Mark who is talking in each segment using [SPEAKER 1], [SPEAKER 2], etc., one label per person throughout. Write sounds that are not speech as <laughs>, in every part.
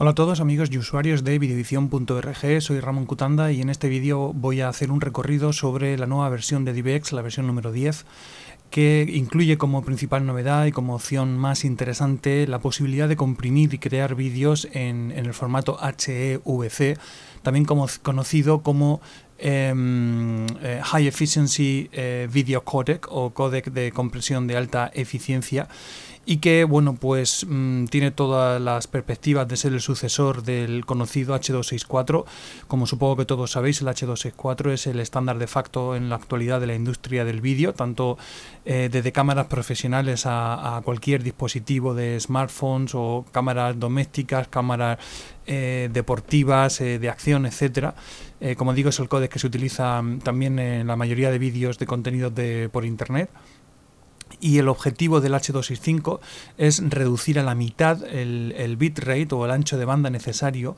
[SPEAKER 1] Hola a todos amigos y usuarios de videoedición.org, soy Ramón Cutanda y en este vídeo voy a hacer un recorrido sobre la nueva versión de DivX, la versión número 10, que incluye como principal novedad y como opción más interesante la posibilidad de comprimir y crear vídeos en, el formato HEVC, también conocido como Em, eh, high Efficiency eh, Video Codec o codec de compresión de alta eficiencia y que bueno pues mm, tiene todas las perspectivas de ser el sucesor del conocido H264 como supongo que todos sabéis el H264 es el estándar de facto en la actualidad de la industria del vídeo tanto eh, desde cámaras profesionales a, cualquier dispositivo de smartphones o cámaras domésticas cámaras deportivas de acción etcétera eh, como digo, es el codec que se utiliza mm, también en la mayoría de vídeos de contenidos de, por Internet y el objetivo del H265 es reducir a la mitad el bitrate o el ancho de banda necesario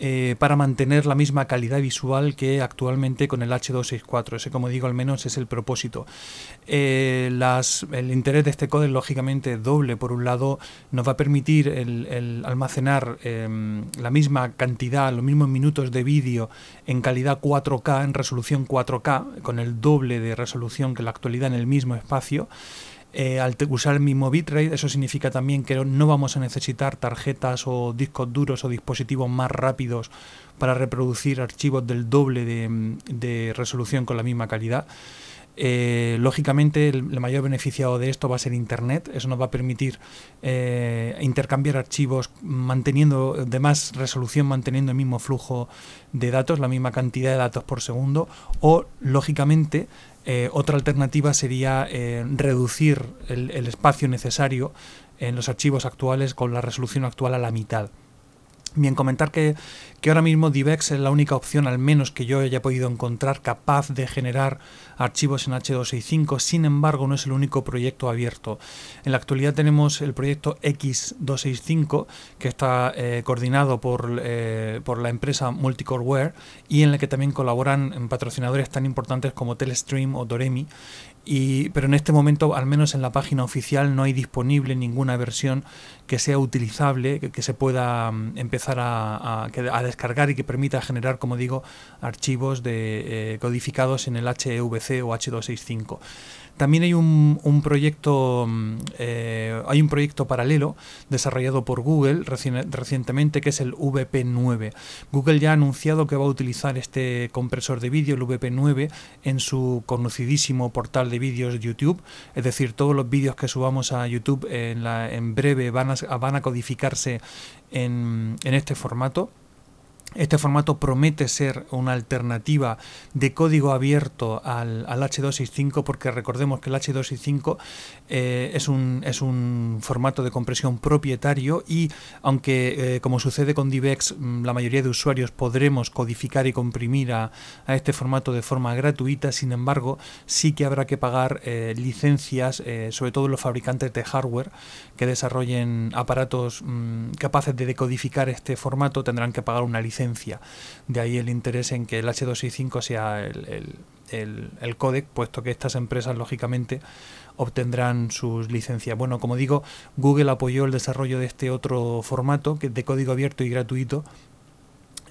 [SPEAKER 1] eh, para mantener la misma calidad visual que actualmente con el H264. Ese, como digo, al menos es el propósito. Eh, el interés de este código, lógicamente, doble. Por un lado, nos va a permitir el, almacenar em, la misma cantidad, los mismos minutos de vídeo en calidad 4K, en resolución 4K, con el doble de resolución que la actualidad en el mismo espacio. Eh, al usar el mismo bitrate, eso significa también que no vamos a necesitar tarjetas o discos duros o dispositivos más rápidos para reproducir archivos del doble de, resolución con la misma calidad. Eh, lógicamente, el, mayor beneficiado de esto va a ser Internet. Eso nos va a permitir eh, intercambiar archivos manteniendo de más resolución, manteniendo el mismo flujo de datos, la misma cantidad de datos por segundo. O, lógicamente, eh, otra alternativa sería eh, reducir el espacio necesario en los archivos actuales con la resolución actual a la mitad. Bien, comentar que, ahora mismo Divex es la única opción, al menos que yo haya podido encontrar, capaz de generar archivos en H265. Sin embargo, no es el único proyecto abierto. En la actualidad tenemos el proyecto X265, que está eh, coordinado por, eh, por, la empresa Multicoreware y en la que también colaboran patrocinadores tan importantes como Telestream o Doremi pero en este momento, al menos en la página oficial, no hay disponible ninguna versión que sea utilizable, que, se pueda mm, empezar a, descargar y que permita generar, como digo, archivos de, eh, codificados en el HEVC o H265. También hay un, proyecto, mm, eh, hay un proyecto paralelo desarrollado por Google recientemente que es el VP9. Google ya ha anunciado que va a utilizar este compresor de vídeo, el VP9, en su conocidísimo portal de vídeos YouTube. Es decir, todos los vídeos que subamos a YouTube en, breve van a, codificarse en este formato. Este formato promete ser una alternativa de código abierto al, al H265 porque recordemos que el H265 eh, es, un, es un formato de compresión propietario y aunque eh, como sucede con DivX mm, la mayoría de usuarios podremos codificar y comprimir a, este formato de forma gratuita, sin embargo sí que habrá que pagar eh, licencias, sobre todo los fabricantes de hardware que desarrollen aparatos mm, capaces de decodificar este formato tendrán que pagar una licencia de ahí el interés en que el H265 sea el, el codec, puesto que estas empresas, lógicamente, obtendrán sus licencias. Bueno, como digo, Google apoyó el desarrollo de este otro formato, que es de código abierto y gratuito.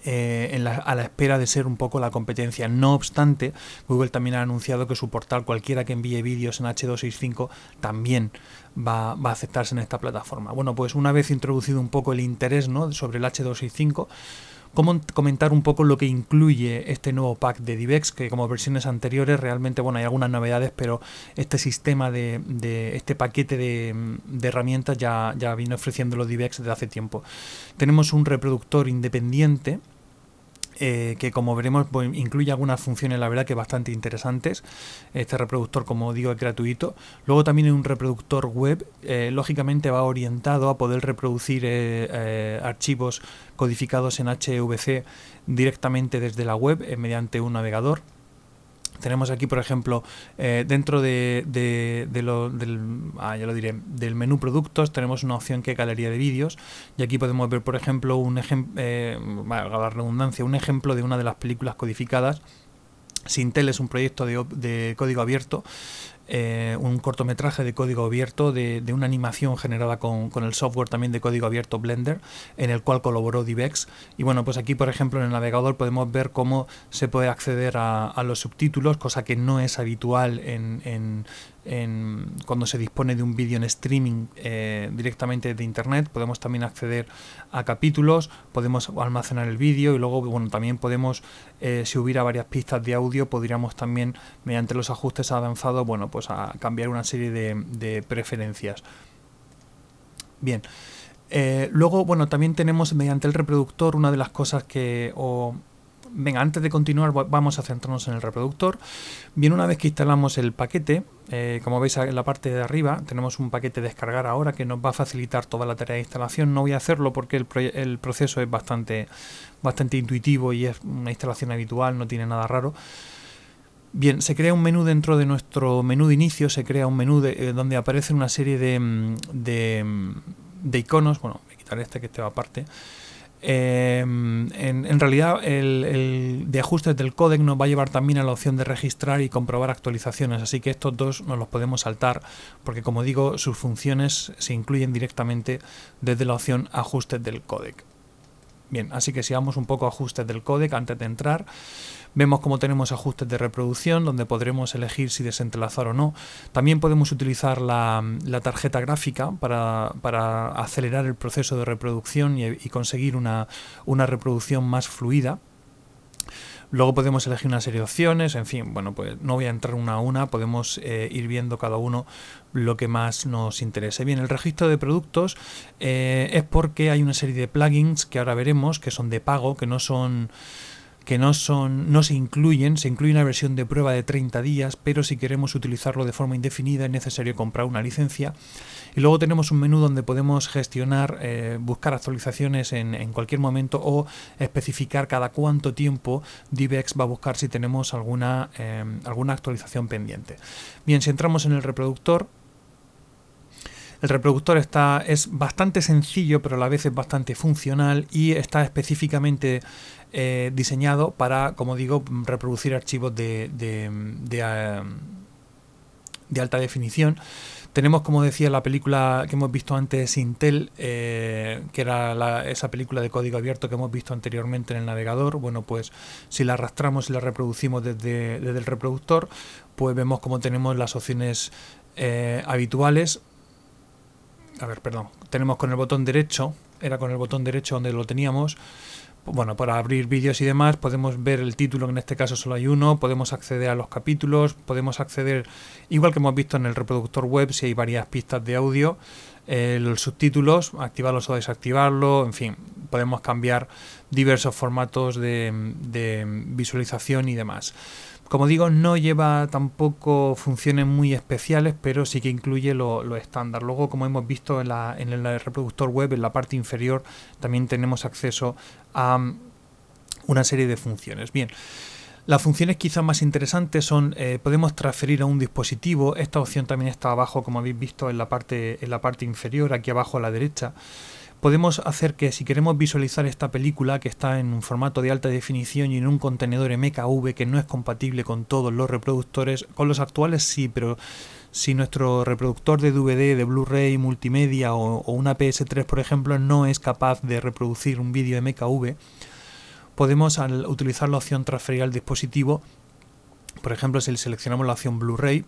[SPEAKER 1] Eh, a la espera de ser un poco la competencia. No obstante, Google también ha anunciado que su portal, cualquiera que envíe vídeos en H265, también Va, a aceptarse en esta plataforma. Bueno, pues una vez introducido un poco el interés ¿no? sobre el H265, comentar un poco lo que incluye este nuevo pack de DivX, que como versiones anteriores realmente, bueno, hay algunas novedades, pero este sistema de, este paquete de, herramientas ya, ya vino los DivX desde hace tiempo. Tenemos un reproductor independiente eh, que como veremos pues, incluye algunas funciones, la verdad que bastante interesantes. Este reproductor, como digo, es gratuito. Luego también un reproductor web, eh, lógicamente va orientado a poder reproducir eh, archivos codificados en HVC directamente desde la web mediante un navegador. Tenemos aquí, por ejemplo, eh, dentro de, del, ah, diré, del menú productos tenemos una opción que es galería de vídeos y aquí podemos ver, por ejemplo, un ejemplo, eh, la redundancia, un ejemplo de una de las películas codificadas Sintel es un proyecto de, de código abierto eh, un cortometraje de código abierto de, una animación generada con, el software también de código abierto Blender, en el cual colaboró Divex. Y bueno, pues aquí, por ejemplo, en el navegador podemos ver cómo se puede acceder a, los subtítulos, cosa que no es habitual en cuando se dispone de un vídeo en streaming eh, directamente de internet. Podemos también acceder a capítulos, podemos almacenar el vídeo y luego, bueno, también podemos, eh, si hubiera varias pistas de audio, podríamos también, mediante los ajustes avanzados, bueno, pues a cambiar una serie de, preferencias. Bien. Eh, luego, bueno, también tenemos mediante el reproductor una de las cosas que, o Venga, antes de continuar vamos a centrarnos en el reproductor. Bien, una vez que instalamos el paquete, eh, como veis en la parte de arriba, tenemos un paquete descargar ahora que nos va a facilitar toda la tarea de instalación. No voy a hacerlo porque el, proceso es bastante, bastante intuitivo y es una instalación habitual, no tiene nada raro. Bien, se crea un menú dentro de nuestro menú de inicio, se crea un menú eh, donde aparece una serie de, mm, mm, de iconos, bueno, voy a quitar este que este aparte, Em, en, realidad, el, de ajustes del codec nos va a llevar también a la opción de registrar y comprobar actualizaciones, así que estos dos nos los podemos saltar porque, como digo, sus funciones se incluyen directamente desde la opción ajustes del codec Bien, así que sigamos un poco ajustes del codec antes de entrar. Vemos cómo tenemos ajustes de reproducción donde podremos elegir si desentrelazar o no. También podemos utilizar la, tarjeta gráfica para, acelerar el proceso de reproducción y, conseguir una, reproducción más fluida. Luego podemos elegir una serie de opciones, en fin, bueno, pues no voy a entrar una a una, podemos eh, ir viendo cada uno lo que más nos interese. Bien, el registro de productos eh, es porque hay una serie de plugins que ahora veremos que son de pago, que no son que no, son, no se incluyen, se incluye una versión de prueba de 30 días, pero si queremos utilizarlo de forma indefinida es necesario comprar una licencia. Y luego tenemos un menú donde podemos gestionar, eh, buscar actualizaciones en, cualquier momento o especificar cada cuánto tiempo Divex va a buscar si tenemos alguna, eh, alguna actualización pendiente. Bien, si entramos en el reproductor, el reproductor está, es bastante sencillo, pero a la vez es bastante funcional y está específicamente eh, diseñado para, como digo, reproducir archivos de, eh, de, alta definición. Tenemos, como decía, la película que hemos visto antes, Intel, eh, que era esa película de código abierto que hemos visto anteriormente en el navegador. Bueno, pues si la arrastramos y la reproducimos desde, el reproductor, pues vemos cómo tenemos las opciones habituales a ver, perdón, tenemos con el botón derecho, era con el botón derecho donde lo teníamos, bueno, para abrir vídeos y demás, podemos ver el título, en este caso solo hay uno, podemos acceder a los capítulos, podemos acceder, igual que hemos visto en el reproductor web, si hay varias pistas de audio, eh, los subtítulos, activarlos o desactivarlos, en fin, podemos cambiar diversos formatos de visualización y demás. Como digo, no lleva tampoco funciones muy especiales, pero sí que incluye lo, estándar. Luego, como hemos visto en, el reproductor web, en la parte inferior, también tenemos acceso a um, una serie de funciones. Bien. Las funciones quizás más interesantes son, eh, podemos transferir a un dispositivo, esta opción también está abajo, como habéis visto, en la parte, en la parte inferior, aquí abajo a la derecha podemos hacer que si queremos visualizar esta película que está en un formato de alta definición y en un contenedor MKV que no es compatible con todos los reproductores, con los actuales sí, pero si nuestro reproductor de DVD, de Blu-ray, multimedia o, una PS3 por ejemplo no es capaz de reproducir un vídeo MKV, podemos al utilizar la opción transferir al dispositivo por ejemplo, si seleccionamos la opción Blu-ray,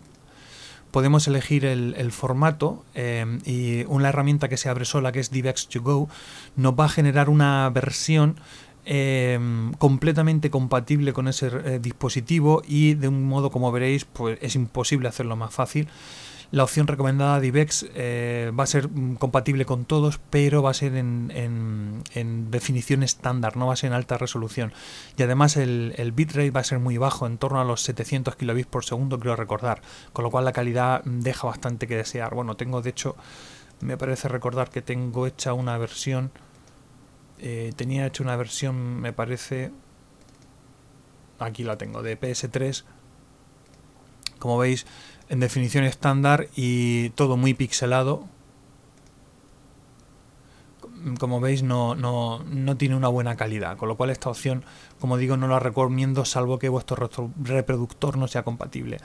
[SPEAKER 1] podemos elegir el, formato eh, y una herramienta que se abre sola, que es dvx 2 go nos va a generar una versión eh, completamente compatible con ese eh, dispositivo y de un modo, como veréis, pues es imposible hacerlo más fácil. La opción recomendada de e eh, va a ser mm, compatible con todos, pero va a ser en, definición estándar, no va a ser en alta resolución. Y además el, bitrate va a ser muy bajo, en torno a los 700 kilobits por segundo, creo recordar, con lo cual la calidad deja bastante que desear. Bueno, tengo de hecho, me parece recordar que tengo hecha una versión, eh, tenía hecha una versión, me parece, aquí la tengo, de PS3 como veis en definición estándar y todo muy pixelado. Como veis no, tiene una buena calidad, con lo cual esta opción, como digo, no la recomiendo salvo que vuestro reproductor no sea compatible.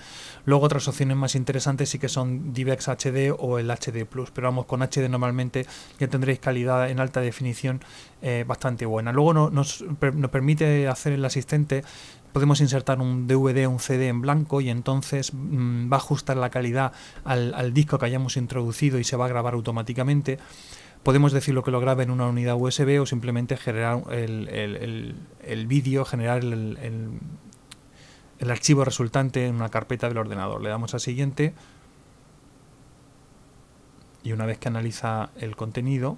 [SPEAKER 1] Luego otras opciones más interesantes sí que son DivX HD o el HD Plus, pero vamos, con HD normalmente ya tendréis calidad en alta definición eh, bastante buena. Luego nos, nos permite hacer el asistente podemos insertar un DVD, o un CD en blanco y entonces mm, va a ajustar la calidad al, disco que hayamos introducido y se va a grabar automáticamente podemos decirlo que lo grabe en una unidad USB o simplemente generar el, el, el vídeo, generar el, archivo resultante en una carpeta del ordenador. Le damos a siguiente y una vez que analiza el contenido,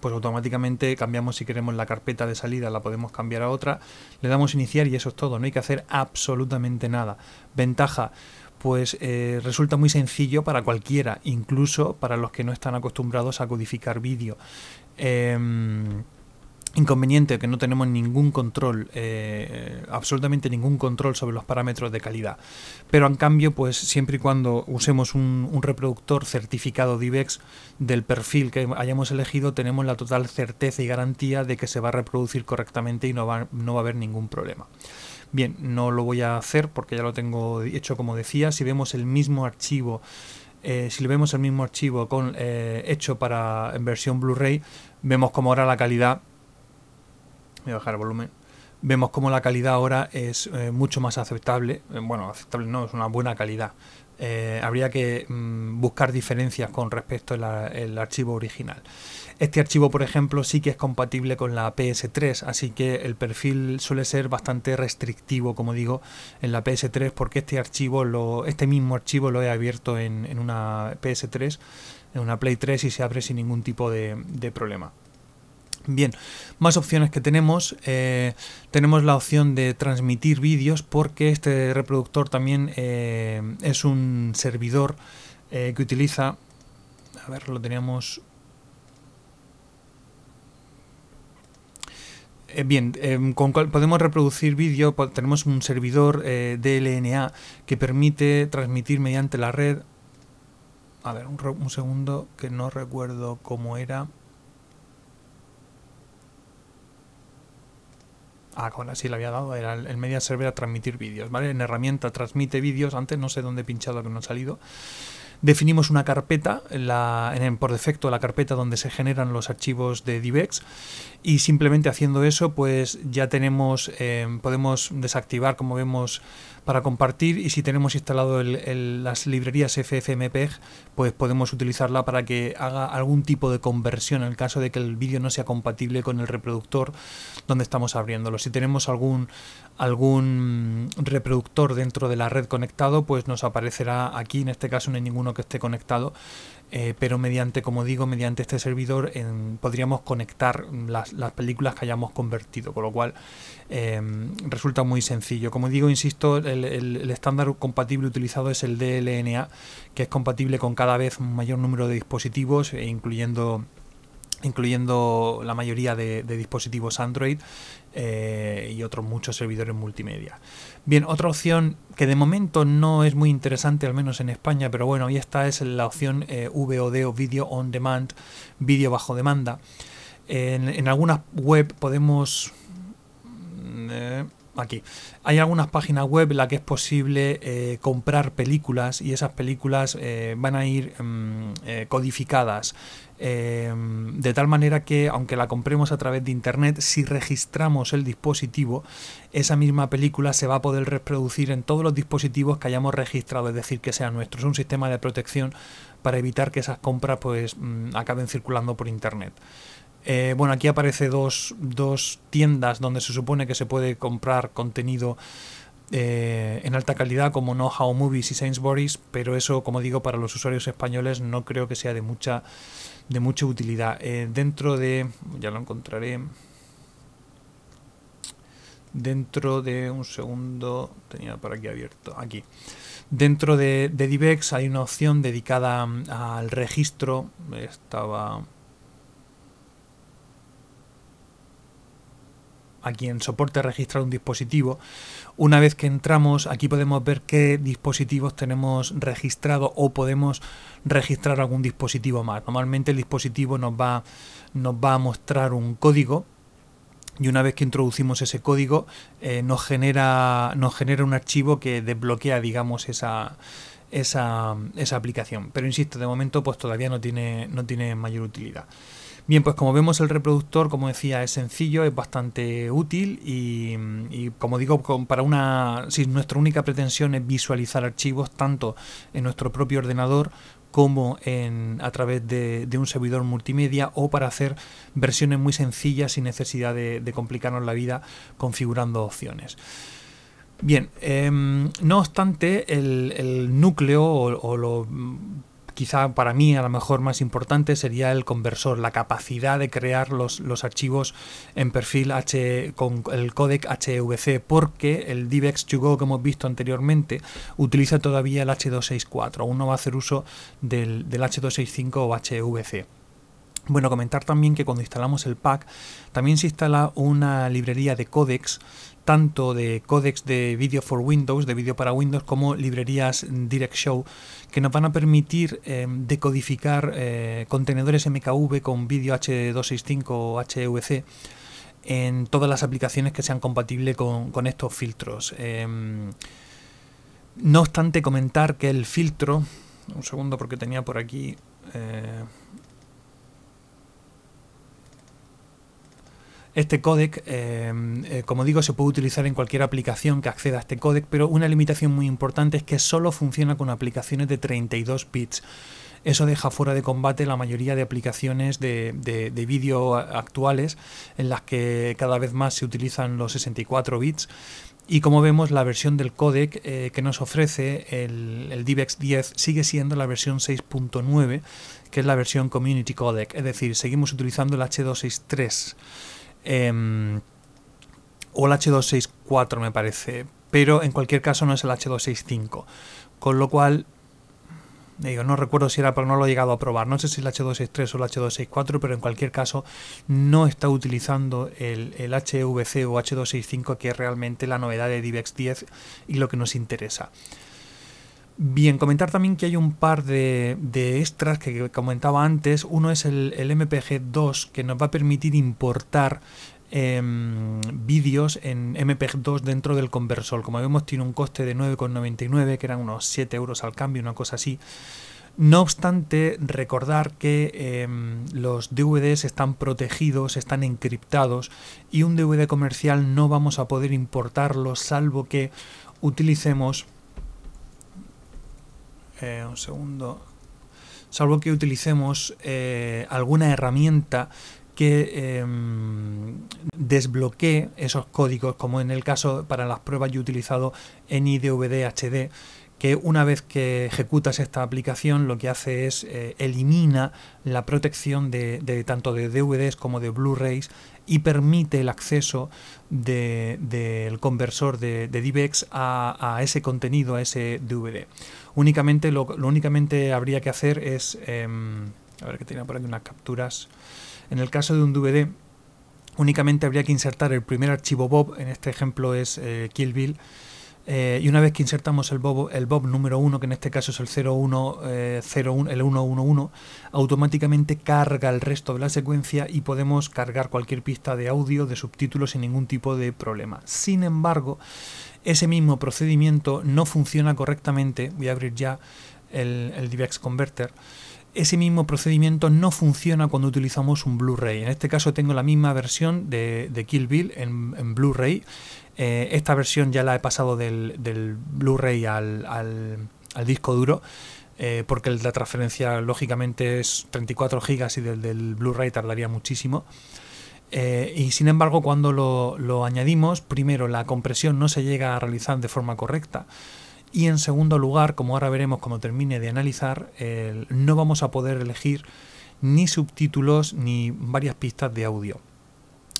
[SPEAKER 1] pues automáticamente cambiamos si queremos la carpeta de salida, la podemos cambiar a otra, le damos iniciar y eso es todo, no hay que hacer absolutamente nada. Ventaja, pues eh, resulta muy sencillo para cualquiera, incluso para los que no están acostumbrados a codificar vídeo. Em, inconveniente que no tenemos ningún control, eh, absolutamente ningún control sobre los parámetros de calidad. Pero en cambio, pues siempre y cuando usemos un, reproductor certificado de del perfil que hayamos elegido, tenemos la total certeza y garantía de que se va a reproducir correctamente y no va, a haber ningún problema. Bien, no lo voy a hacer porque ya lo tengo hecho como decía. Si vemos el mismo archivo eh, si le vemos el mismo archivo con, eh, hecho para en versión Blu-ray, vemos cómo ahora la calidad voy a bajar el volumen, vemos como la calidad ahora es eh, mucho más aceptable, eh, bueno, aceptable no, es una buena calidad. Eh, habría que mm, buscar diferencias con respecto al archivo original. Este archivo, por ejemplo, sí que es compatible con la PS3, así que el perfil suele ser bastante restrictivo, como digo, en la PS3, porque este archivo, lo, este mismo archivo lo he abierto en, una PS3, en una Play 3 y se abre sin ningún tipo de problema. Bien, más opciones que tenemos. Eh, tenemos la opción de transmitir vídeos porque este reproductor también eh, es un servidor eh, que utiliza... A ver, lo teníamos... Bien, em, con podemos reproducir vídeo, tenemos un servidor DLNA que permite transmitir mediante la red... A ver, un segundo que no recuerdo cómo era. Ah, con así le había dado, era el, media server a transmitir vídeos, ¿vale? En herramienta transmite vídeos, antes no sé dónde he pinchado que no ha salido. Definimos una carpeta, la, por defecto la carpeta donde se generan los archivos de Divex y simplemente haciendo eso pues ya tenemos, em, podemos desactivar como vemos para compartir y si tenemos instalado las librerías FFmpeg pues podemos utilizarla para que haga algún tipo de conversión en caso de que el vídeo no sea compatible con el reproductor donde estamos abriéndolo. Si tenemos algún, algún reproductor dentro de la red conectado pues nos aparecerá aquí, en este caso no hay ninguna que esté conectado. Eh, pero mediante, como digo, mediante este servidor podríamos conectar las, películas que hayamos convertido, con lo cual em, resulta muy sencillo. Como digo, insisto, el, estándar compatible utilizado es el DLNA, que es compatible con cada vez un mayor número de dispositivos, e incluyendo incluyendo la mayoría de dispositivos Android eh, y otros muchos servidores multimedia. Bien, otra opción que de momento no es muy interesante, al menos en España, pero bueno, y esta es la opción eh, VOD o Video On Demand, Video bajo demanda. En, en algunas web podemos aquí. Hay algunas páginas web en las que es posible eh, comprar películas y esas películas eh, van a ir mm, eh, codificadas. de tal manera que aunque la compremos a través de internet, si registramos el dispositivo, esa misma película se va a poder reproducir en todos los dispositivos que hayamos registrado, es decir, que sea nuestro. Es un sistema de protección para evitar que esas compras pues, mm, acaben circulando por internet. Eh, bueno, aquí aparece dos, tiendas donde se supone que se puede comprar contenido eh, en alta calidad como No How Movies y Sainsbury's, pero eso, como digo, para los usuarios españoles no creo que sea de mucha, de mucha utilidad. Eh, dentro de... ya lo encontraré. Dentro de un segundo... tenía por aquí abierto. Aquí. Dentro de, de hay una opción dedicada mm, al registro. Estaba aquí quien soporte registrar un dispositivo. Una vez que entramos, aquí podemos ver qué dispositivos tenemos registrado o podemos registrar algún dispositivo más. Normalmente el dispositivo nos va, nos va a mostrar un código y una vez que introducimos ese código eh, nos, genera, nos genera un archivo que desbloquea, digamos, esa, esa, aplicación. Pero insisto, de momento pues todavía no tiene, no tiene mayor utilidad. Bien, pues como vemos el reproductor, como decía, es sencillo, es bastante útil y, mm, como digo, para una, si nuestra única pretensión es visualizar archivos tanto en nuestro propio ordenador como en, a través de, un servidor multimedia o para hacer versiones muy sencillas sin necesidad de, complicarnos la vida configurando opciones. Bien, em, no obstante, el, núcleo o, o lo mm, quizá para mí a lo mejor más importante sería el conversor, la capacidad de crear los, archivos en perfil H con el codec HVC, porque el DivX2Go e que hemos visto anteriormente utiliza todavía el H264, aún no va a hacer uso del, del H265 o HVC. Bueno, comentar también que cuando instalamos el pack también se instala una librería de codecs tanto de códex de vídeo for Windows, de vídeo para Windows, como librerías Direct Show, que nos van a permitir eh, decodificar eh, contenedores MKV con vídeo H265 o HVC en todas las aplicaciones que sean compatibles con, estos filtros. Eh, no obstante, comentar que el filtro, un segundo porque tenía por aquí... Este codec, eh, eh, como digo, se puede utilizar en cualquier aplicación que acceda a este codec, pero una limitación muy importante es que solo funciona con aplicaciones de 32 bits. Eso deja fuera de combate la mayoría de aplicaciones de, vídeo actuales, en las que cada vez más se utilizan los 64 bits. Y como vemos, la versión del codec eh, que nos ofrece el, el 10 e sigue siendo la versión 6.9, que es la versión Community Codec, es decir, seguimos utilizando el H263. Em, o el H264 me parece, pero en cualquier caso no es el H265. Con lo cual, no recuerdo si era, pero no lo he llegado a probar. No sé si es el H263 o el H264, pero en cualquier caso no está utilizando el, el HVC o H265, que es realmente la novedad de DivX 10 y lo que nos interesa. Bien, comentar también que hay un par de, extras que comentaba antes. Uno es el, MPG2 que nos va a permitir importar em, vídeos en MPG2 dentro del conversor. Como vemos tiene un coste de 9,99 que eran unos 7 euros al cambio, una cosa así. No obstante, recordar que em, los DVDs están protegidos, están encriptados y un DVD comercial no vamos a poder importarlo salvo que utilicemos eh, un segundo. Salvo que utilicemos eh, alguna herramienta que em, desbloquee esos códigos, como en el caso para las pruebas yo he utilizado en HD, que una vez que ejecutas esta aplicación lo que hace es eh, elimina la protección de, tanto de DVDs como de Blu-rays y permite el acceso del conversor de, de a, ese contenido, a ese DVD. Únicamente lo, únicamente habría que hacer es. Em, a ver que tenía por aquí unas capturas. En el caso de un DVD, únicamente habría que insertar el primer archivo Bob, en este ejemplo es eh, Kill Bill eh, y una vez que insertamos el bob, el bob número 1, que en este caso es el 01, 111, eh, automáticamente carga el resto de la secuencia y podemos cargar cualquier pista de audio, de subtítulos sin ningún tipo de problema. Sin embargo, ese mismo procedimiento no funciona correctamente. Voy a abrir ya el, el Converter ese mismo procedimiento no funciona cuando utilizamos un Blu-ray. En este caso tengo la misma versión de, Kill Bill en Blu-ray eh, esta versión ya la he pasado del, Blu-ray al, disco duro. Eh, porque la transferencia lógicamente es 34 GB y del, del Blu-ray tardaría muchísimo. Eh, y sin embargo, cuando lo, añadimos, primero la compresión no se llega a realizar de forma correcta. Y en segundo lugar, como ahora veremos cuando termine de analizar, no vamos a poder elegir ni subtítulos ni varias pistas de audio.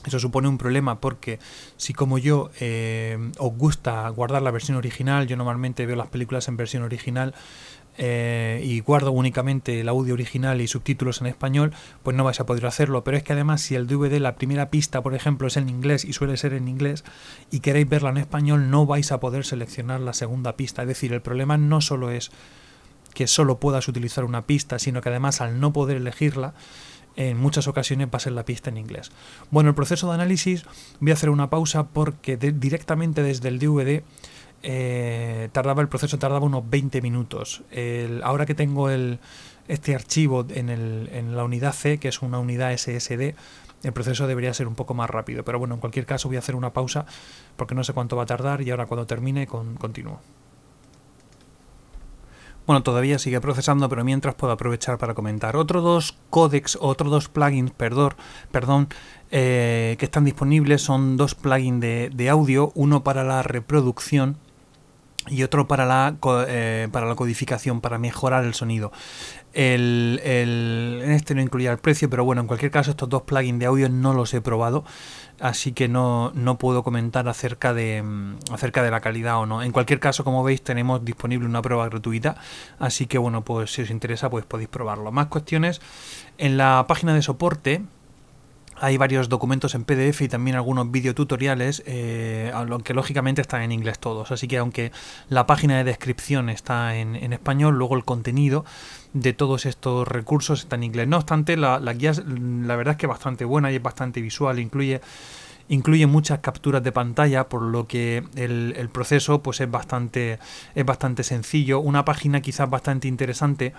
[SPEAKER 1] Eso supone un problema porque si como yo eh, os gusta guardar la versión original, yo normalmente veo las películas en versión original eh, y guardo únicamente el audio original y subtítulos en español, pues no vais a poder hacerlo. Pero es que además si el DVD, la primera pista, por ejemplo, es en inglés y suele ser en inglés y queréis verla en español, no vais a poder seleccionar la segunda pista. Es decir, el problema no solo es que solo puedas utilizar una pista, sino que además al no poder elegirla, en muchas ocasiones va a ser la pista en inglés. Bueno, el proceso de análisis voy a hacer una pausa porque directamente desde el DVD eh, tardaba el proceso tardaba unos 20 minutos. ahora que tengo este archivo en, la unidad C, que es una unidad SSD, el proceso debería ser un poco más rápido. Pero bueno, en cualquier caso voy a hacer una pausa porque no sé cuánto va a tardar y ahora cuando termine con, continúo. Bueno, todavía sigue procesando, pero mientras puedo aprovechar para comentar Otro dos otro dos plugins, perdón, perdón eh, que están disponibles. Son dos plugins de, de audio, uno para la reproducción y otro para la, eh, para la codificación, para mejorar el sonido. En este no incluía el precio, pero bueno, en cualquier caso estos dos plugins de audio no los he probado, así que no, puedo comentar acerca de, mm, acerca de la calidad o no. En cualquier caso, como veis, tenemos disponible una prueba gratuita, así que bueno, pues si os interesa, pues podéis probarlo. Más cuestiones, en la página de soporte, hay varios documentos en PDF y también algunos videotutoriales, eh, aunque lógicamente están en inglés todos. Así que aunque la página de descripción está en, español, luego el contenido de todos estos recursos está en inglés. No obstante, la, guía la verdad es que es bastante buena y es bastante visual, incluye muchas capturas de pantalla, por lo que el, proceso pues es bastante, es bastante sencillo. Una página quizás bastante interesante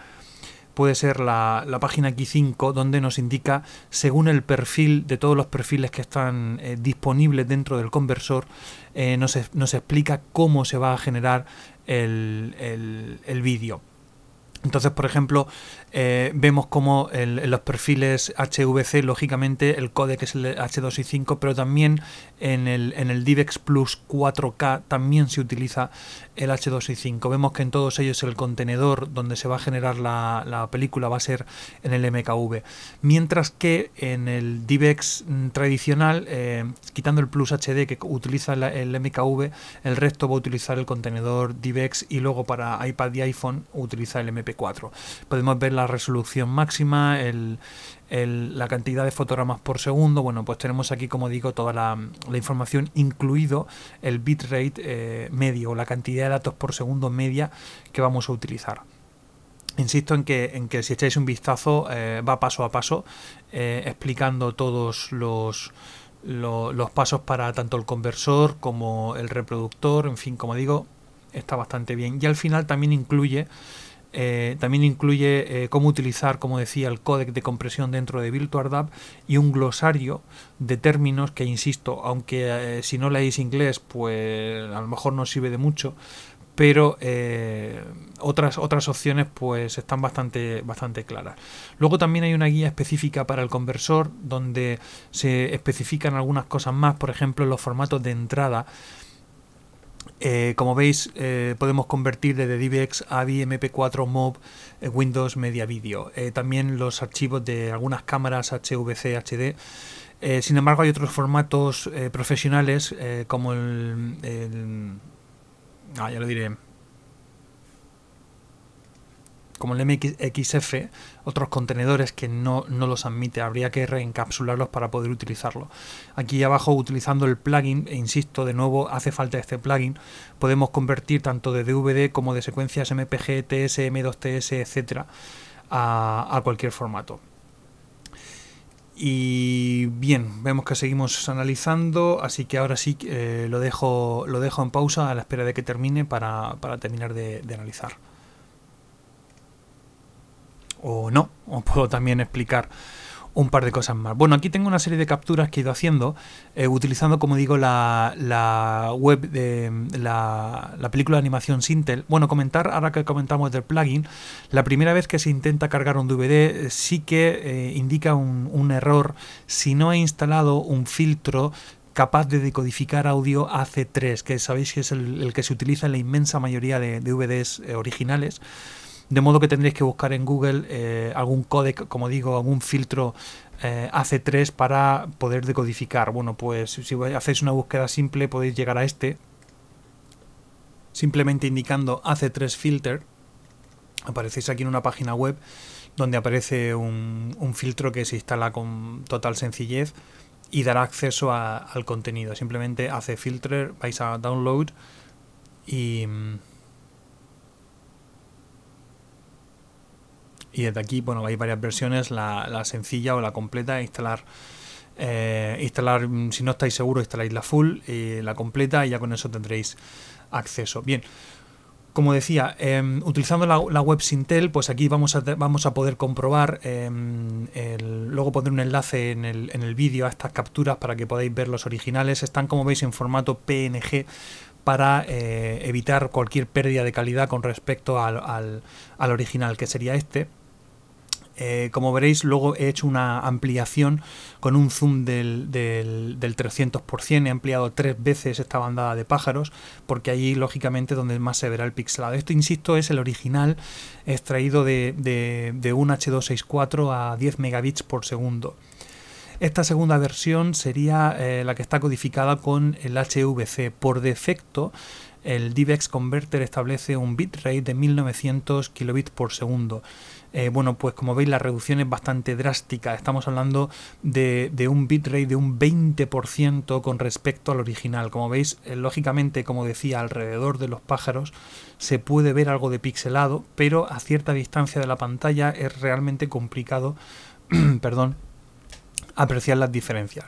[SPEAKER 1] puede ser la, página aquí 5 donde nos indica según el perfil de todos los perfiles que están eh, disponibles dentro del conversor eh, nos, explica cómo se va a generar el, vídeo entonces, por ejemplo, eh, vemos cómo en los perfiles HVC, lógicamente, el códec es el h 5, pero también en el, en DivX Plus 4K también se utiliza el H265. Vemos que en todos ellos el contenedor donde se va a generar la, película va a ser en el MKV. Mientras que en el Divex mm, tradicional, eh, quitando el Plus HD que utiliza el MKV, el resto va a utilizar el contenedor DivX y luego para iPad y iPhone utiliza el MP4. Podemos ver la resolución máxima, el, la cantidad de fotogramas por segundo. Bueno, pues tenemos aquí, como digo, toda la, información, incluido el bitrate eh, medio o la cantidad de datos por segundo media que vamos a utilizar. Insisto en que, en que si echáis un vistazo eh, va paso a paso eh, explicando todos los, los pasos para tanto el conversor como el reproductor, en fin, como digo, está bastante bien. Y al final también incluye eh, también incluye eh, cómo utilizar, como decía, el códec de compresión dentro de VirtualDub y un glosario de términos que, insisto, aunque eh, si no leéis inglés, pues a lo mejor no sirve de mucho, pero otras, otras opciones pues están bastante, bastante claras. Luego también hay una guía específica para el conversor donde se especifican algunas cosas más, por ejemplo, los formatos de entrada eh, como veis, eh, podemos convertir desde DivX a MP4 MOB, eh, Windows Media Video. también los archivos de algunas cámaras HVC, HD. sin embargo, hay otros formatos profesionales como el, el... Ah, ya lo diré como el MXF, otros contenedores que no, los admite. Habría que reencapsularlos para poder utilizarlo. Aquí abajo, utilizando el plugin, e insisto, de nuevo, hace falta este plugin, podemos convertir tanto de DVD como de secuencias MPG, TS, M2TS, etcétera, a, cualquier formato. Y bien, vemos que seguimos analizando, así que ahora sí eh, lo, dejo, lo dejo en pausa a la espera de que termine para, terminar de analizar o no, os puedo también explicar un par de cosas más. Bueno, aquí tengo una serie de capturas que he ido haciendo, eh, utilizando, como digo, la, web de la, película de animación Sintel. Bueno, comentar, ahora que comentamos del plugin, la primera vez que se intenta cargar un DVD eh, sí que eh, indica un, error si no he instalado un filtro capaz de decodificar audio AC3, que sabéis que es el, que se utiliza en la inmensa mayoría de DVDs originales de modo que tendréis que buscar en Google eh, algún codec, como digo, algún filtro eh, AC3 para poder decodificar. Bueno, pues si hacéis una búsqueda simple podéis llegar a este, simplemente indicando AC3 filter, aparecéis aquí en una página web donde aparece un, filtro que se instala con total sencillez y dará acceso al contenido. Simplemente hace filter, vais a download y... Mm, y desde aquí, bueno, hay varias versiones, la, sencilla o la completa, instalar... Eh, instalar, mm, si no estáis seguros, instaláis la full, y la completa y ya con eso tendréis acceso. Bien, como decía, em, utilizando la, web Sintel, pues aquí vamos a, vamos a poder comprobar, em, luego pondré un enlace en el, vídeo a estas capturas para que podáis ver los originales. Están, como veis, en formato PNG para eh, evitar cualquier pérdida de calidad con respecto al, al original, que sería este. Eh, como veréis, luego he hecho una ampliación con un zoom del, 300%, he ampliado tres veces esta bandada de pájaros, porque ahí, lógicamente, donde más se verá el pixelado. Esto, insisto, es el original extraído de, un H264 a 10 megabits por segundo. Esta segunda versión sería eh, la que está codificada con el HVC. Por defecto, el DivX Converter establece un bitrate de 1900 kilobits por segundo. Eh, bueno, pues como veis la reducción es bastante drástica. Estamos hablando de, un bitrate de un 20% con respecto al original. Como veis, eh, lógicamente, como decía, alrededor de los pájaros se puede ver algo de pixelado, pero a cierta distancia de la pantalla es realmente complicado, <clears throat> perdón, apreciar las diferencias.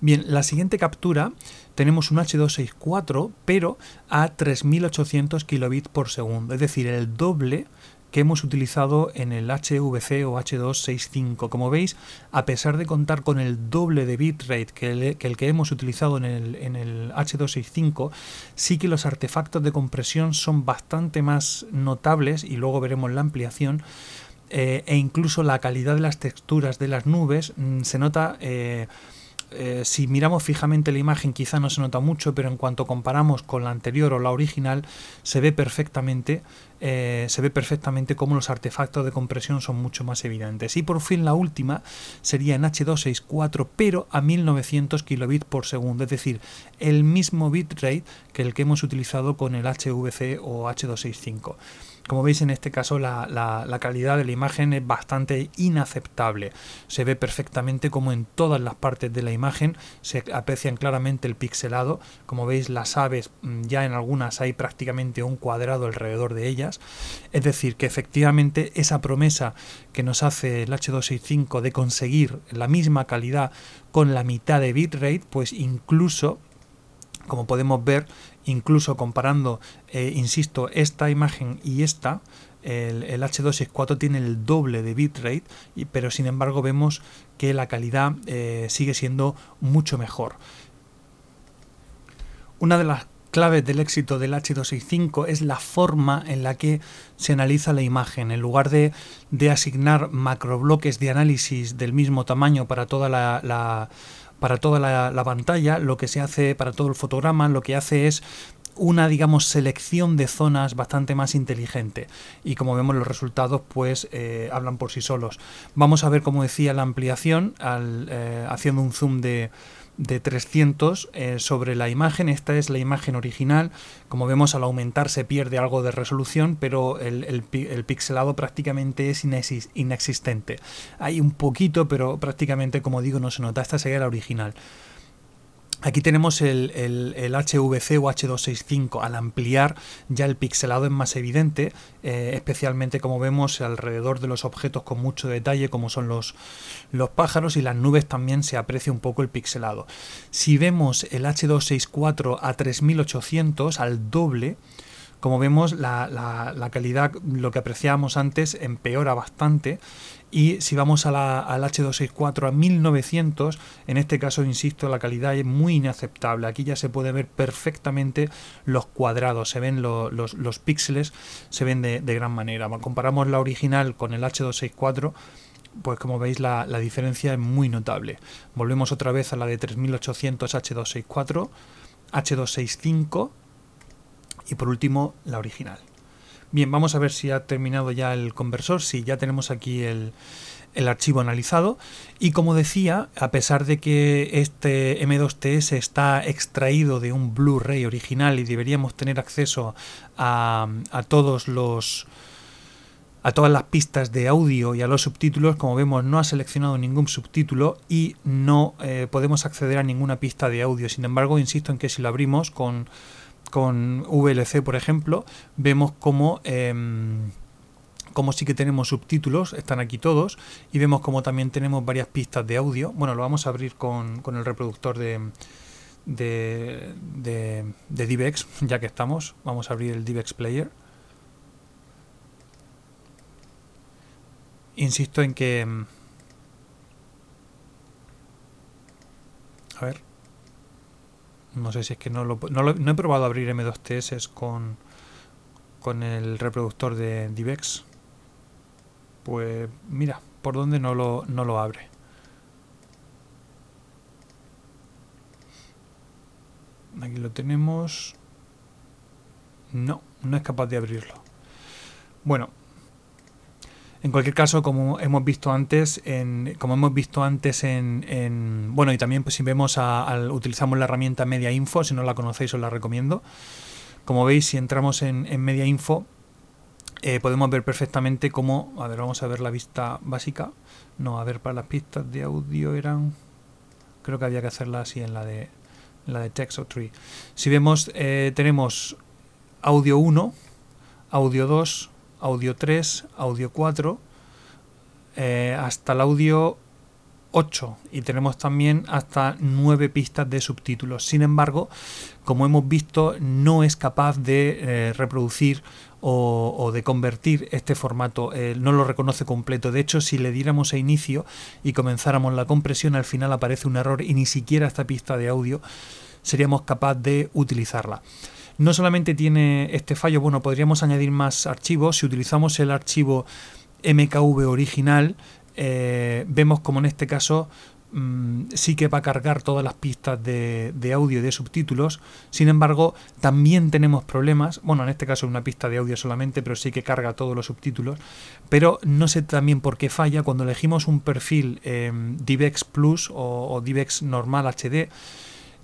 [SPEAKER 1] Bien, la siguiente captura tenemos un H264, pero a 3800 kilobits por segundo, es decir, el doble que hemos utilizado en el HVC o H265. Como veis, a pesar de contar con el doble de bitrate que el que, hemos utilizado en el, en H265, sí que los artefactos de compresión son bastante más notables y luego veremos la ampliación. Eh, e incluso la calidad de las texturas de las nubes mm, se nota eh, eh, si miramos fijamente la imagen quizá no se nota mucho, pero en cuanto comparamos con la anterior o la original, se ve perfectamente, como eh, se ve perfectamente cómo los artefactos de compresión son mucho más evidentes. Y por fin la última sería en H264, pero a 1900 kilobits por segundo, es decir, el mismo bitrate que el que hemos utilizado con el HVC o H265. Como veis en este caso la, calidad de la imagen es bastante inaceptable. Se ve perfectamente como en todas las partes de la imagen se aprecian claramente el pixelado. Como veis las aves mm, ya en algunas hay prácticamente un cuadrado alrededor de ellas. Es decir, que efectivamente esa promesa que nos hace el H265 de conseguir la misma calidad con la mitad de bitrate, pues incluso como podemos ver, incluso comparando, eh, insisto, esta imagen y esta, el, H264 tiene el doble de bitrate, pero sin embargo vemos que la calidad eh, sigue siendo mucho mejor. Una de las claves del éxito del H265 es la forma en la que se analiza la imagen. En lugar de, de asignar macrobloques de análisis del mismo tamaño para toda la para toda la, pantalla, lo que se hace para todo el fotograma, lo que hace es una, digamos, selección de zonas bastante más inteligente. Y como vemos, los resultados, pues, eh, hablan por sí solos. Vamos a ver, como decía, la ampliación al, eh, haciendo un zoom de, de 300 eh, sobre la imagen. Esta es la imagen original. Como vemos, al aumentar se pierde algo de resolución, pero el, el pixelado prácticamente es inexistente. Hay un poquito, pero prácticamente, como digo, no se nota. Esta sería la original. Aquí tenemos el, HVC o H265 al ampliar ya el pixelado es más evidente, eh, especialmente como vemos alrededor de los objetos con mucho detalle como son los, los pájaros y las nubes también se aprecia un poco el pixelado. Si vemos el H264 a 3800 al doble, como vemos, la, calidad, lo que apreciábamos antes, empeora bastante. Y si vamos al H264 a 1900, en este caso, insisto, la calidad es muy inaceptable. Aquí ya se puede ver perfectamente los cuadrados, se ven los, píxeles, se ven de, gran manera. Comparamos la original con el H264, pues como veis la, la diferencia es muy notable. Volvemos otra vez a la de 3800 H264, H265 y por último la original. Bien, vamos a ver si ha terminado ya el conversor, si ya tenemos aquí el, archivo analizado y como decía, a pesar de que este M2TS está extraído de un Blu-ray original y deberíamos tener acceso a, todos los a todas las pistas de audio y a los subtítulos, como vemos no ha seleccionado ningún subtítulo y no eh, podemos acceder a ninguna pista de audio. Sin embargo, insisto en que si lo abrimos con con VLC, por ejemplo, vemos cómo, em, cómo, sí que tenemos subtítulos, están aquí todos, y vemos como también tenemos varias pistas de audio. Bueno, lo vamos a abrir con, con el reproductor de, de, de, de <laughs> ya que estamos. Vamos a abrir el DivX Player. Insisto en que... Em, a ver. No sé si es que no lo, no, he probado abrir M2TS con, con el reproductor de DivX. Pues mira, por donde no lo, no lo abre. Aquí lo tenemos. No, no es capaz de abrirlo. Bueno, en cualquier caso, como hemos visto antes, en, como hemos visto antes en, bueno y también pues si vemos a, utilizamos la herramienta Media Info, si no la conocéis os la recomiendo. Como veis, si entramos en, Media Info eh, podemos ver perfectamente cómo, a ver, vamos a ver la vista básica. No, a ver, para las pistas de audio eran, creo que había que hacerla así en la de la de text tree. Si vemos, eh, tenemos audio 1, audio 2, audio 3, audio 4, eh, hasta el audio 8 y tenemos también hasta 9 pistas de subtítulos. Sin embargo, como hemos visto, no es capaz de eh, reproducir o, de convertir este formato, eh, no lo reconoce completo. De hecho, si le diéramos a inicio y comenzáramos la compresión, al final aparece un error y ni siquiera esta pista de audio seríamos capaz de utilizarla. No solamente tiene este fallo, bueno, podríamos añadir más archivos. Si utilizamos el archivo MKV original, eh, vemos como en este caso mm, sí que va a cargar todas las pistas de, audio y de subtítulos. Sin embargo, también tenemos problemas. Bueno, en este caso es una pista de audio solamente, pero sí que carga todos los subtítulos. Pero no sé también por qué falla. Cuando elegimos un perfil eh, DivX Plus o, o DivX normal HD,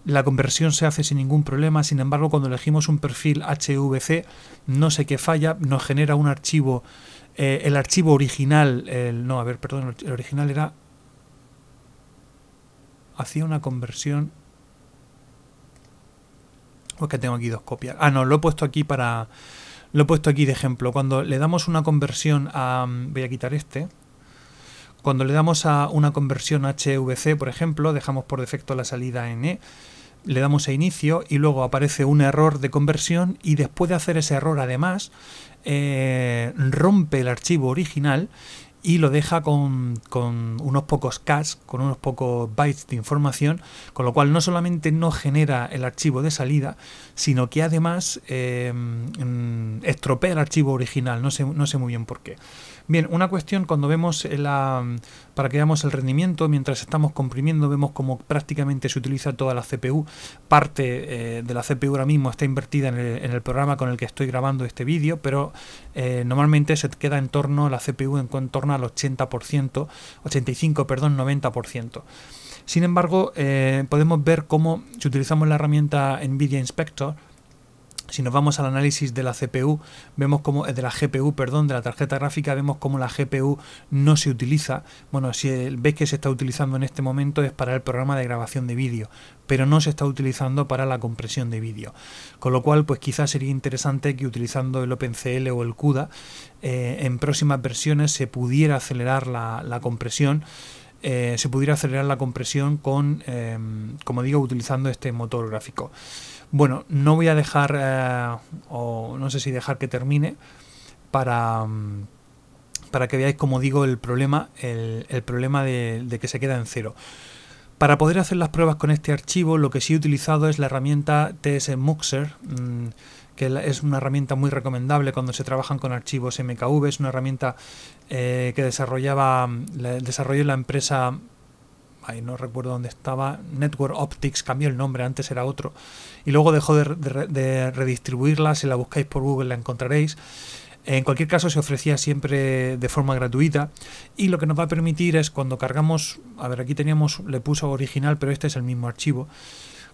[SPEAKER 1] la conversión se hace sin ningún problema, sin embargo cuando elegimos un perfil HVC no sé qué falla, nos genera un archivo, eh, el archivo original, el, no, a ver, perdón, el original era, hacía una conversión, pues que tengo aquí dos copias, ah no, lo he puesto aquí para, lo he puesto aquí de ejemplo, cuando le damos una conversión a, mm, voy a quitar este, cuando le damos a una conversión HVC, por ejemplo, dejamos por defecto la salida en E, le damos a inicio y luego aparece un error de conversión y después de hacer ese error además eh, rompe el archivo original y lo deja con, unos pocos caches, con unos pocos bytes de información, con lo cual no solamente no genera el archivo de salida, sino que además eh, mm, estropea el archivo original, sé, no sé muy bien por qué. Bien, una cuestión cuando vemos la, para que veamos el rendimiento, mientras estamos comprimiendo vemos como prácticamente se utiliza toda la CPU, parte eh, de la CPU ahora mismo está invertida en el, programa con el que estoy grabando este vídeo, pero eh, normalmente se queda en torno, a la CPU en, torno al 80%, 85%, perdón, 90%. Sin embargo, eh, podemos ver cómo si utilizamos la herramienta NVIDIA Inspector, si nos vamos al análisis de la CPU, vemos como eh, de la GPU, perdón, de la tarjeta gráfica, vemos como la GPU no se utiliza. Bueno, si veis que se está utilizando en este momento es para el programa de grabación de vídeo, pero no se está utilizando para la compresión de vídeo. Con lo cual, pues quizás sería interesante que utilizando el OpenCL o el CUDA, eh, en próximas versiones se pudiera acelerar la, compresión. Eh, se pudiera acelerar la compresión con, como digo, utilizando este motor gráfico. Bueno, no voy a dejar, eh, o no sé si dejar que termine, para, mm, para que veáis, como digo, el problema, el, problema de, que se queda en cero. Para poder hacer las pruebas con este archivo, lo que sí he utilizado es la herramienta tsmuxer, mm, que es una herramienta muy recomendable cuando se trabajan con archivos MKV. Es una herramienta eh, que desarrollaba, mm, desarrolló la empresa no recuerdo dónde estaba, Network Optics, cambió el nombre, antes era otro, y luego dejó de, redistribuirla, si la buscáis por Google la encontraréis. En cualquier caso se ofrecía siempre de forma gratuita y lo que nos va a permitir es cuando cargamos, a ver aquí teníamos, le puso original pero este es el mismo archivo,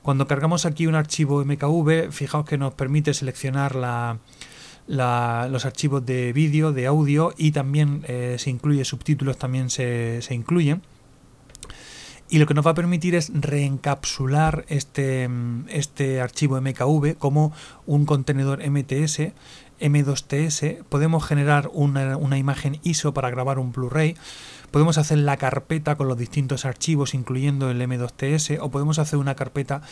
[SPEAKER 1] cuando cargamos aquí un archivo MKV, fijaos que nos permite seleccionar los archivos de vídeo, de audio y también eh, se incluye subtítulos, también se incluyen y lo que nos va a permitir es reencapsular este, mm, este archivo MKV como un contenedor MTS M2TS, podemos generar una, imagen ISO para grabar un Blu-ray, podemos hacer la carpeta con los distintos archivos incluyendo el M2TS o podemos hacer una carpeta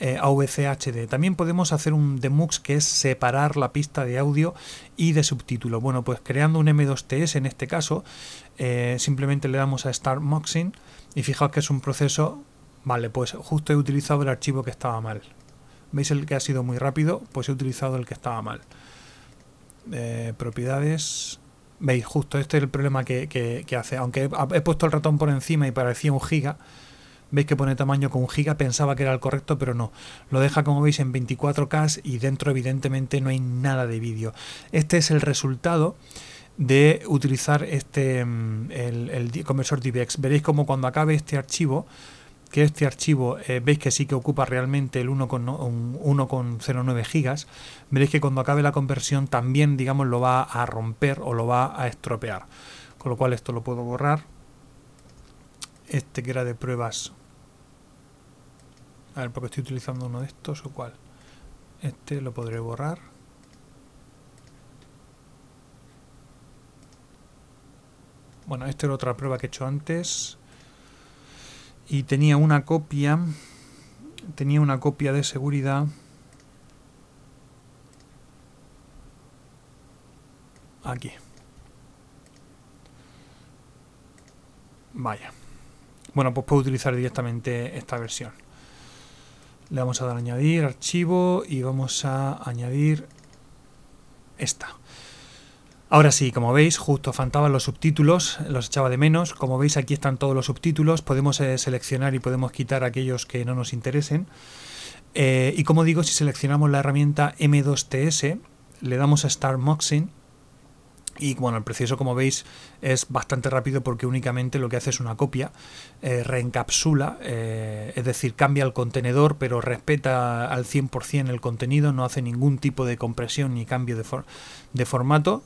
[SPEAKER 1] eh, AVCHD. También podemos hacer un demux que es separar la pista de audio y de subtítulo. Bueno, pues creando un M2TS en este caso, eh, simplemente le damos a Start Muxing. Y fijaos que es un proceso, vale, pues justo he utilizado el archivo que estaba mal. ¿Veis el que ha sido muy rápido? Pues he utilizado el que estaba mal. Eh, propiedades, veis, justo este es el problema que, hace. Aunque he, he puesto el ratón por encima y parecía un giga, veis que pone tamaño con un giga, pensaba que era el correcto, pero no. Lo deja como veis en 24K y dentro evidentemente no hay nada de vídeo. Este es el resultado de utilizar este mm, el, el conversor DBX. Veréis como cuando acabe este archivo, que este archivo eh, veis que sí que ocupa realmente el 1,09 gigas, veréis que cuando acabe la conversión también, digamos, lo va a romper o lo va a estropear. Con lo cual esto lo puedo borrar. Este que era de pruebas. A ver, porque estoy utilizando uno de estos o cuál. Este lo podré borrar. Bueno, esta era otra prueba que he hecho antes. Y tenía una copia. Tenía una copia de seguridad. Aquí. Vaya. Bueno, pues puedo utilizar directamente esta versión. Le vamos a dar a añadir archivo y vamos a añadir esta. Ahora sí, como veis, justo faltaban los subtítulos, los echaba de menos. Como veis, aquí están todos los subtítulos, podemos eh, seleccionar y podemos quitar aquellos que no nos interesen. Eh, y como digo, si seleccionamos la herramienta M2TS, le damos a Start Moxing, y bueno, el proceso, como veis, es bastante rápido porque únicamente lo que hace es una copia, eh, reencapsula, es decir, cambia el contenedor, pero respeta al 100% el contenido, no hace ningún tipo de compresión ni cambio de formato.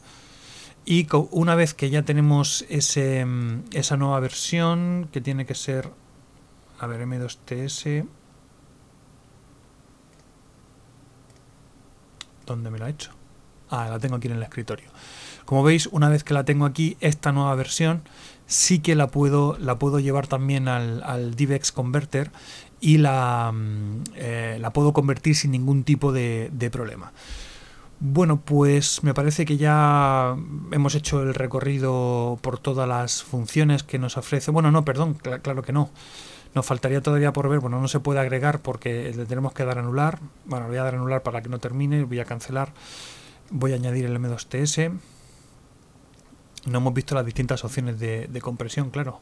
[SPEAKER 1] Y una vez que ya tenemos mm, esa nueva versión, que tiene que ser, a ver, M2TS, ¿dónde me la he hecho? Ah, la tengo aquí en el escritorio. Como veis, una vez que la tengo aquí, esta nueva versión, sí que la puedo, la puedo llevar también al, al DivX e Converter y la, mm, eh, la, puedo convertir sin ningún tipo de, de problema. Bueno, pues me parece que ya hemos hecho el recorrido por todas las funciones que nos ofrece. Bueno, no, perdón, claro que no. Nos faltaría todavía por ver, bueno, no se puede agregar porque le tenemos que dar anular. Bueno, voy a dar anular para que no termine, voy a cancelar. Voy a añadir el M2TS. No hemos visto las distintas opciones de compresión, claro.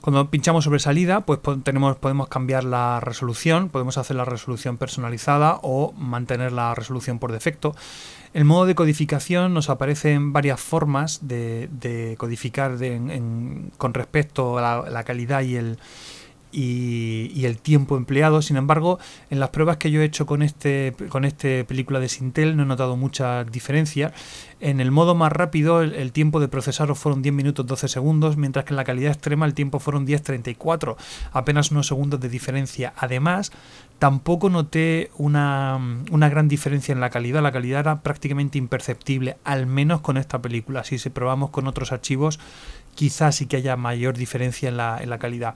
[SPEAKER 1] Cuando pinchamos sobre salida, pues tenemos, podemos cambiar la resolución, podemos hacer la resolución personalizada o mantener la resolución por defecto. El modo de codificación nos aparecen varias formas de, codificar con respecto a la calidad y el, y, el tiempo empleado. Sin embargo, en las pruebas que yo he hecho con este con este película de Sintel no he notado mucha diferencia. En el modo más rápido el, tiempo de procesado fueron 10 minutos 12 segundos, mientras que en la calidad extrema el tiempo fueron 10 10-34, apenas unos segundos de diferencia. Además, tampoco noté una, gran diferencia en la calidad. La calidad era prácticamente imperceptible, al menos con esta película. Si se probamos con otros archivos, quizás sí que haya mayor diferencia en la, en la calidad.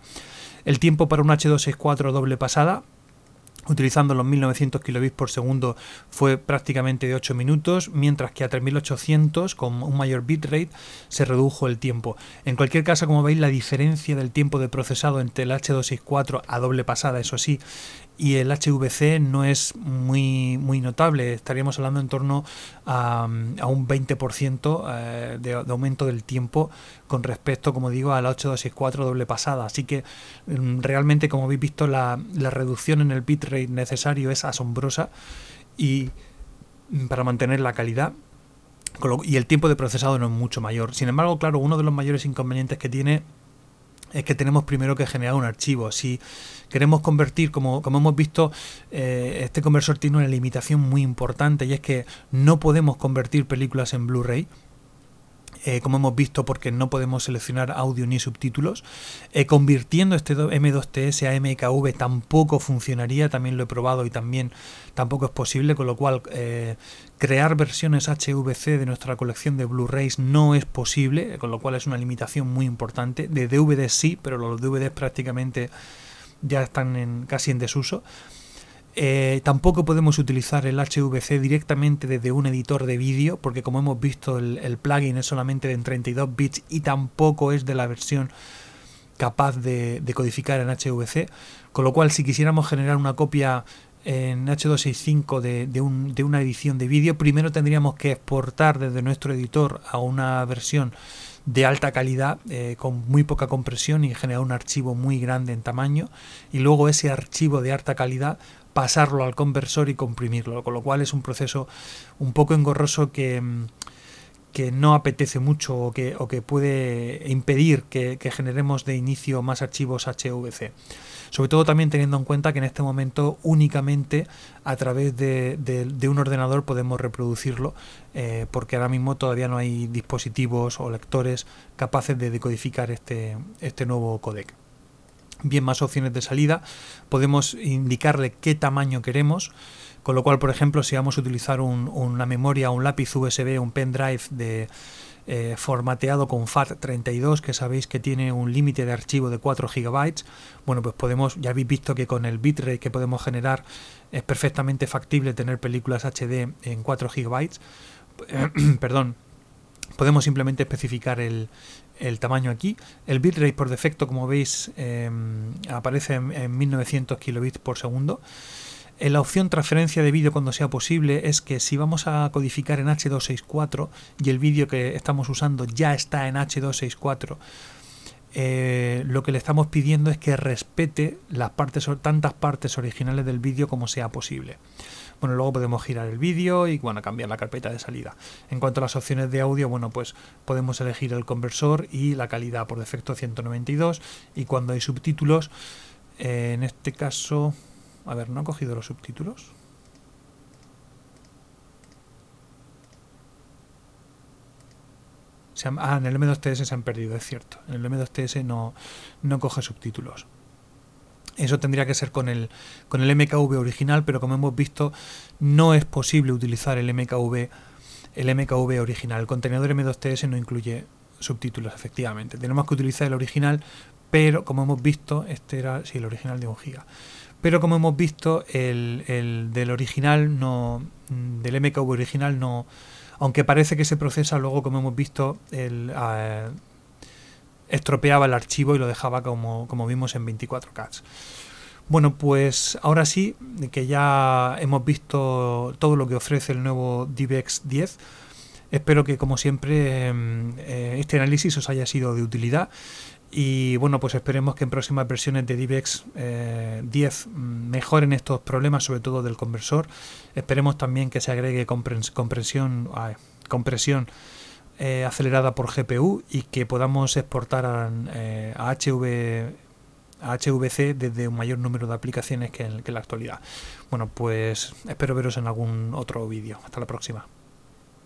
[SPEAKER 1] El tiempo para un H264 doble pasada, utilizando los 1900 kilobits por segundo fue prácticamente de 8 minutos, mientras que a 3800 con un mayor bitrate se redujo el tiempo. En cualquier caso, como veis, la diferencia del tiempo de procesado entre el H264 a doble pasada, eso sí, y el HVC no es muy, muy notable. Estaríamos hablando en torno a, un 20% eh, de, aumento del tiempo con respecto, como digo, a la 8264 doble pasada. Así que mm, realmente, como habéis visto, la, la reducción en el bitrate necesario es asombrosa y mm, para mantener la calidad y el tiempo de procesado no es mucho mayor. Sin embargo, claro, uno de los mayores inconvenientes que tiene es que tenemos primero que generar un archivo. Si queremos convertir, como, como hemos visto, eh, este conversor tiene una limitación muy importante y es que no podemos convertir películas en Blu-ray. Eh, como hemos visto, porque no podemos seleccionar audio ni subtítulos. Eh, convirtiendo este M2TS a MKV tampoco funcionaría, también lo he probado y también tampoco es posible, con lo cual crear versiones HVC de nuestra colección de Blu-rays no es posible, con lo cual es una limitación muy importante. De DVD sí, pero los DVDs prácticamente ya están en, casi en desuso. Eh, tampoco podemos utilizar el HVC directamente desde un editor de vídeo, porque como hemos visto el, plugin es solamente en 32 bits y tampoco es de la versión capaz de, de codificar en HVC, con lo cual si quisiéramos generar una copia en H265 de, de, una edición de vídeo, primero tendríamos que exportar desde nuestro editor a una versión de alta calidad eh, con muy poca compresión y generar un archivo muy grande en tamaño y luego ese archivo de alta calidad pasarlo al conversor y comprimirlo, con lo cual es un proceso un poco engorroso que, mm, que no apetece mucho o que, puede impedir que, generemos de inicio más archivos HVC. Sobre todo también teniendo en cuenta que en este momento únicamente a través de, un ordenador podemos reproducirlo, eh, porque ahora mismo todavía no hay dispositivos o lectores capaces de decodificar este, este nuevo codec bien más opciones de salida, podemos indicarle qué tamaño queremos, con lo cual, por ejemplo, si vamos a utilizar una memoria, un lápiz USB, un pendrive de, eh, formateado con FAT32, que sabéis que tiene un límite de archivo de 4 GB, bueno, pues podemos, ya habéis visto que con el bitrate que podemos generar es perfectamente factible tener películas HD en 4 GB. <clears throat> perdón. Podemos simplemente especificar el, tamaño aquí. El bitrate por defecto, como veis, em, aparece en, en 1900 kilobits por segundo. Eh, la opción transferencia de vídeo cuando sea posible es que si vamos a codificar en H264 y el vídeo que estamos usando ya está en H264, eh, lo que le estamos pidiendo es que respete las partes, tantas partes originales del vídeo como sea posible. Bueno, luego podemos girar el vídeo y bueno, cambiar la carpeta de salida. En cuanto a las opciones de audio, bueno, pues podemos elegir el conversor y la calidad por defecto 192 y cuando hay subtítulos, eh, en este caso a ver, ¿no ha cogido los subtítulos? Se han, ah, en el M2TS se han perdido, es cierto. En el M2TS no, no coge subtítulos. Eso tendría que ser con el, con el MKV original, pero como hemos visto, no es posible utilizar el MKV, el MKV original. El contenedor M2TS no incluye subtítulos, efectivamente. Tenemos que utilizar el original, pero como hemos visto, este era, el original de un giga. Pero como hemos visto, el, del original no. del MKV original no. Aunque parece que se procesa, luego, como hemos visto, el, ah, estropeaba el archivo y lo dejaba como, como vimos en 24K. Bueno, pues ahora sí, que ya hemos visto todo lo que ofrece el nuevo divex 10. Espero que, como siempre, em, eh, este análisis os haya sido de utilidad. Y bueno, pues esperemos que en próximas versiones de divex eh, 10 mejoren estos problemas, sobre todo del conversor. Esperemos también que se agregue compresión, compresión eh, acelerada por GPU y que podamos exportar a, HV, eh, HVC desde un mayor número de aplicaciones que en la actualidad. Bueno, pues espero veros en algún otro vídeo. Hasta la próxima.